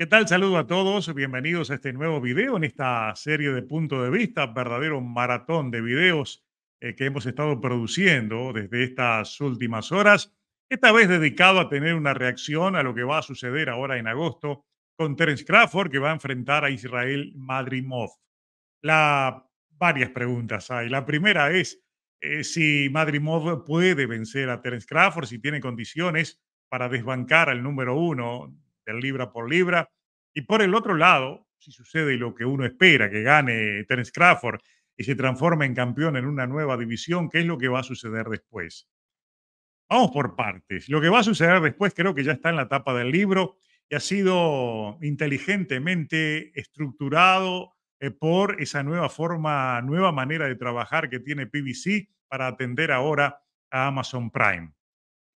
¿Qué tal? Saludo a todos. Bienvenidos a este nuevo video en esta serie de Punto de Vista, verdadero maratón de videos eh, que hemos estado produciendo desde estas últimas horas. Esta vez dedicado a tener una reacción a lo que va a suceder ahora en agosto con Terence Crawford, que va a enfrentar a Israel Madrimov. La, varias preguntas hay. La primera es eh, si Madrimov puede vencer a Terence Crawford, si tiene condiciones para desbancar al número uno del libra por libra. Y por el otro lado, si sucede lo que uno espera, que gane Terence Crawford y se transforme en campeón en una nueva división, ¿qué es lo que va a suceder después? Vamos por partes. Lo que va a suceder después creo que ya está en la tapa del libro y ha sido inteligentemente estructurado eh, por esa nueva forma, nueva manera de trabajar que tiene PBC para atender ahora a Amazon Prime.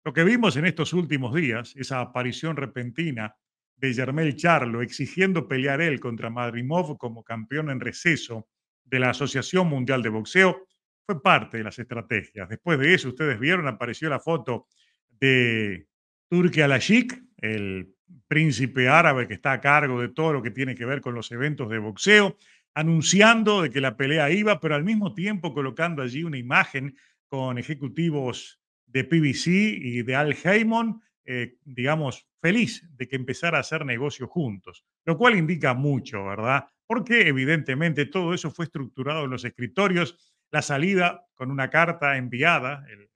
Lo que vimos en estos últimos días, esa aparición repentina Bellarmel Charlo, exigiendo pelear él contra Madrimov como campeón en receso de la Asociación Mundial de Boxeo, fue parte de las estrategias. Después de eso, ustedes vieron, apareció la foto de Turki Alashik, el príncipe árabe que está a cargo de todo lo que tiene que ver con los eventos de boxeo, anunciando de que la pelea iba, pero al mismo tiempo colocando allí una imagen con ejecutivos de PBC y de Al Haymon. Eh, digamos, feliz de que empezara a hacer negocios juntos, lo cual indica mucho, ¿verdad? Porque evidentemente todo eso fue estructurado en los escritorios, la salida con una carta enviada, el,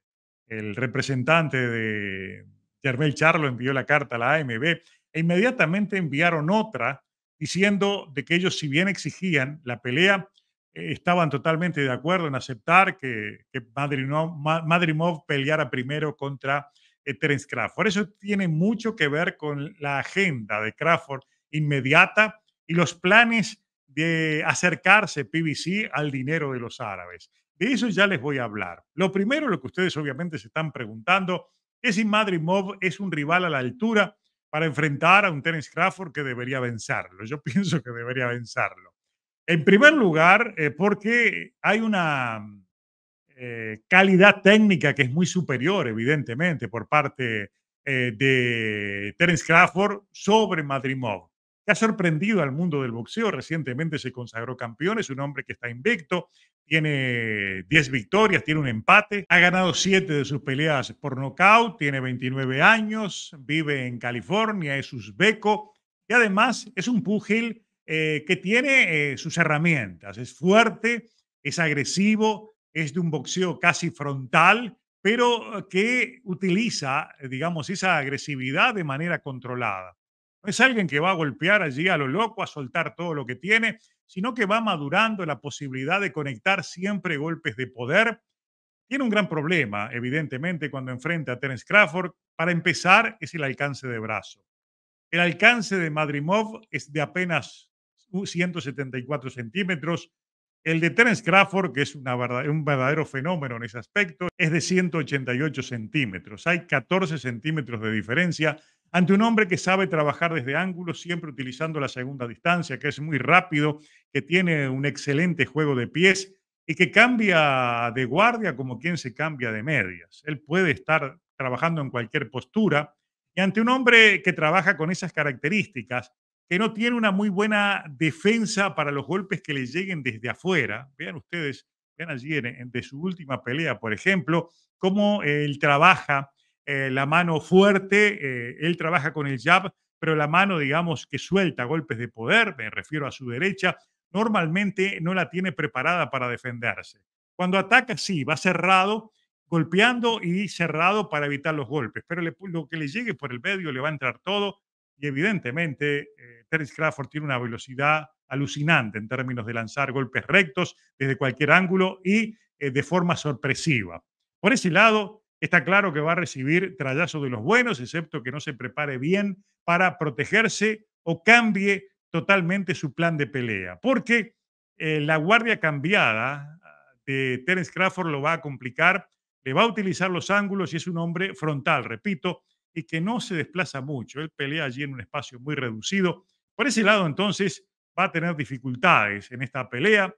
representante de Germel Charlo envió la carta a la AMB e inmediatamente enviaron otra diciendo de que ellos si bien exigían la pelea, eh, estaban totalmente de acuerdo en aceptar que, que Madrimov peleara primero contra eh, Terence Crawford. Eso tiene mucho que ver con la agenda de Crawford inmediata y los planes de acercarse PBC al dinero de los árabes. De eso ya les voy a hablar. Lo primero, lo que ustedes obviamente se están preguntando, es si Mob es un rival a la altura para enfrentar a un Terence Crawford que debería vencerlo. Yo pienso que debería vencerlo. En primer lugar, eh, porque hay una eh, calidad técnica que es muy superior, evidentemente, por parte eh, de Terence Crawford sobre Madrimov, que ha sorprendido al mundo del boxeo. Recientemente se consagró campeón, es un hombre que está invicto, tiene 10 victorias, tiene un empate, ha ganado 7 de sus peleas por nocaut, tiene 29 años, vive en California, es uzbeco y además es un púgil eh, que tiene sus herramientas, es fuerte, es agresivo, es de un boxeo casi frontal, pero eh, que utiliza, eh, digamos, esa agresividad de manera controlada. No es alguien que va a golpear allí a lo loco, a soltar todo lo que tiene, sino que va madurando la posibilidad de conectar siempre golpes de poder. Tiene un gran problema, evidentemente, cuando enfrenta a Terence Crawford. Para empezar, es el alcance de brazo. El alcance de Madrimov es de apenas 174 uh, centímetros, el de Terence Crawford, que es un verdadero fenómeno en ese aspecto, es de 188 centímetros. Hay 14 centímetros de diferencia ante un hombre que sabe trabajar desde ángulos, siempre utilizando la segunda distancia, que es muy rápido, que tiene un excelente juego de pies y que cambia de guardia como quien se cambia de medias. Él puede estar trabajando en cualquier postura y ante un hombre que trabaja con esas características, que no tiene una muy buena defensa para los golpes que le lleguen desde afuera. Vean ustedes, vean allí de su última pelea, por ejemplo, cómo él trabaja eh, la mano fuerte, eh, él trabaja con el jab, pero la mano, digamos, que suelta golpes de poder, me refiero a su derecha, normalmente no la tiene preparada para defenderse. Cuando ataca, sí, va cerrado, golpeando y cerrado para evitar los golpes, pero lo que le llegue por el medio le va a entrar todo y evidentemente eh, Terence Crawford tiene una velocidad alucinante en términos de lanzar golpes rectos desde cualquier ángulo y eh, de forma sorpresiva. Por ese lado, está claro que va a recibir trallazos de los buenos, excepto que no se prepare bien para protegerse o cambie totalmente su plan de pelea, porque eh, la guardia cambiada ah, de Terence Crawford lo va a complicar, le va a utilizar los ángulos y es un hombre frontal, repito, y que no se desplaza mucho. Él pelea allí en un espacio muy reducido. Por ese lado, entonces, va a tener dificultades en esta pelea.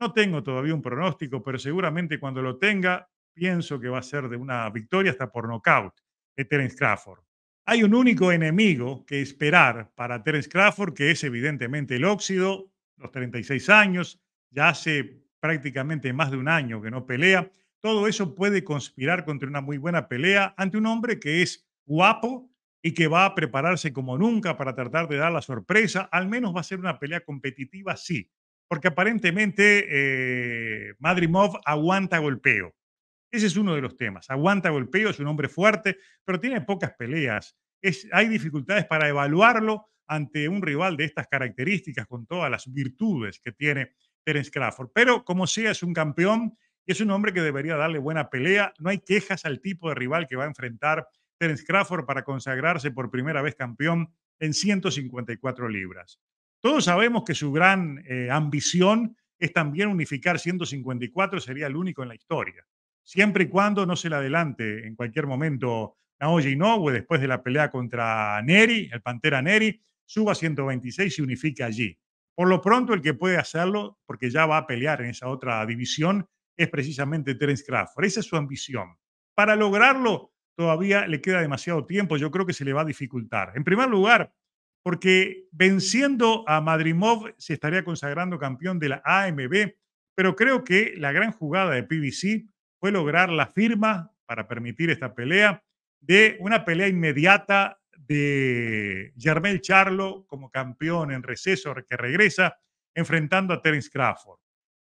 No tengo todavía un pronóstico, pero seguramente cuando lo tenga, pienso que va a ser de una victoria hasta por nocaut de Terence Crawford. Hay un único enemigo que esperar para Terence Crawford, que es evidentemente el óxido, los 36 años, ya hace prácticamente más de un año que no pelea. Todo eso puede conspirar contra una muy buena pelea ante un hombre que es guapo y que va a prepararse como nunca para tratar de dar la sorpresa. Al menos va a ser una pelea competitiva, sí, porque aparentemente eh, Madrimov aguanta golpeo. Ese es uno de los temas. Aguanta golpeo, es un hombre fuerte, pero tiene pocas peleas. Es, hay dificultades para evaluarlo ante un rival de estas características, con todas las virtudes que tiene Terence Crawford. Pero como sea, es un campeón y es un hombre que debería darle buena pelea. No hay quejas al tipo de rival que va a enfrentar Terence Crawford para consagrarse por primera vez campeón en 154 libras. Todos sabemos que su gran eh, ambición es también unificar 154, sería el único en la historia. Siempre y cuando no se le adelante en cualquier momento Naoya Inoue, después de la pelea contra Neri, el Pantera Neri, suba a 126 y unifique allí. Por lo pronto, el que puede hacerlo, porque ya va a pelear en esa otra división, es precisamente Terence Crawford. Esa es su ambición. Para lograrlo, todavía le queda demasiado tiempo. Yo creo que se le va a dificultar. En primer lugar, porque venciendo a Madrimov se estaría consagrando campeón de la AMB, pero creo que la gran jugada de PBC fue lograr la firma para permitir esta pelea de una pelea inmediata de Jermel Charlo como campeón en receso que regresa enfrentando a Terence Crawford.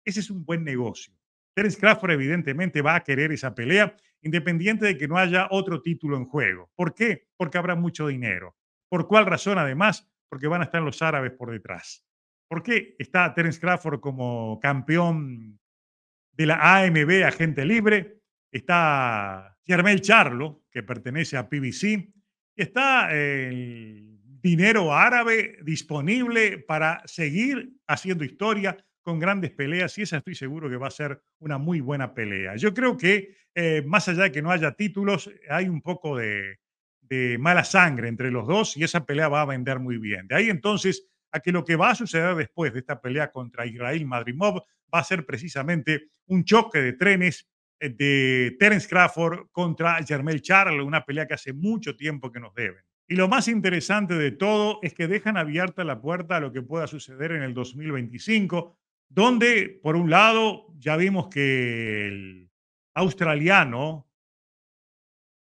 Ese es un buen negocio. Terence Crawford evidentemente va a querer esa pelea, independiente de que no haya otro título en juego. ¿Por qué? Porque habrá mucho dinero. ¿Por cuál razón además? Porque van a estar los árabes por detrás. ¿Por qué está Terence Crawford como campeón de la AMB, agente libre? Está Jermel Charlo, que pertenece a PBC. Está eh, el dinero árabe disponible para seguir haciendo historia, con grandes peleas y esa estoy seguro que va a ser una muy buena pelea. Yo creo que eh, más allá de que no haya títulos, hay un poco de, de mala sangre entre los dos y esa pelea va a vender muy bien. De ahí entonces a que lo que va a suceder después de esta pelea contra Israel Madrimov va a ser precisamente un choque de trenes eh, de Terence Crawford contra Jermel Charles, una pelea que hace mucho tiempo que nos deben. Y lo más interesante de todo es que dejan abierta la puerta a lo que pueda suceder en el 2025, donde por un lado ya vimos que el australiano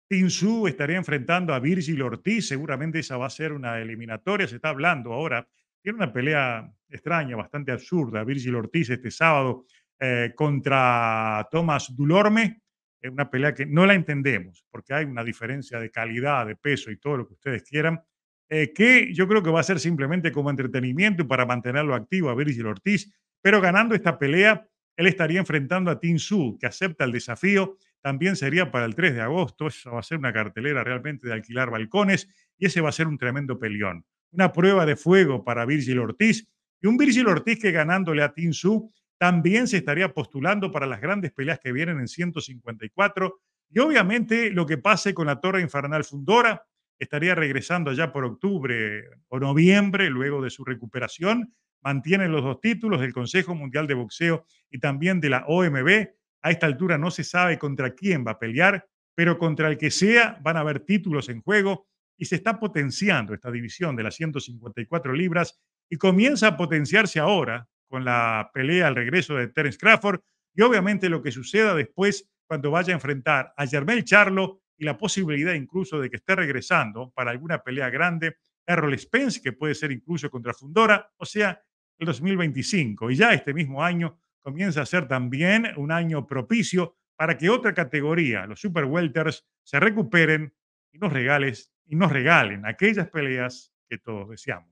Tinsu estaría enfrentando a Virgil Ortiz, seguramente esa va a ser una eliminatoria, se está hablando ahora, tiene una pelea extraña, bastante absurda, Virgil Ortiz este sábado eh, contra Thomas Dulorme, es eh, una pelea que no la entendemos, porque hay una diferencia de calidad, de peso y todo lo que ustedes quieran, eh, que yo creo que va a ser simplemente como entretenimiento y para mantenerlo activo a Virgil Ortiz, pero ganando esta pelea, él estaría enfrentando a Tin Su, que acepta el desafío. También sería para el 3 de agosto. Eso va a ser una cartelera realmente de alquilar balcones y ese va a ser un tremendo peleón. Una prueba de fuego para Virgil Ortiz y un Virgil Ortiz que ganándole a Tin Su también se estaría postulando para las grandes peleas que vienen en 154. Y obviamente lo que pase con la Torre Infernal Fundora estaría regresando allá por octubre o noviembre, luego de su recuperación, mantienen los dos títulos del Consejo Mundial de Boxeo y también de la OMB. A esta altura no se sabe contra quién va a pelear, pero contra el que sea van a haber títulos en juego y se está potenciando esta división de las 154 libras y comienza a potenciarse ahora con la pelea al regreso de Terence Crawford y obviamente lo que suceda después cuando vaya a enfrentar a Jermel Charlo y la posibilidad incluso de que esté regresando para alguna pelea grande Errol Spence, que puede ser incluso contra Fundora, o sea, el 2025. Y ya este mismo año comienza a ser también un año propicio para que otra categoría, los Super Welters, se recuperen y nos, regales, y nos regalen aquellas peleas que todos deseamos.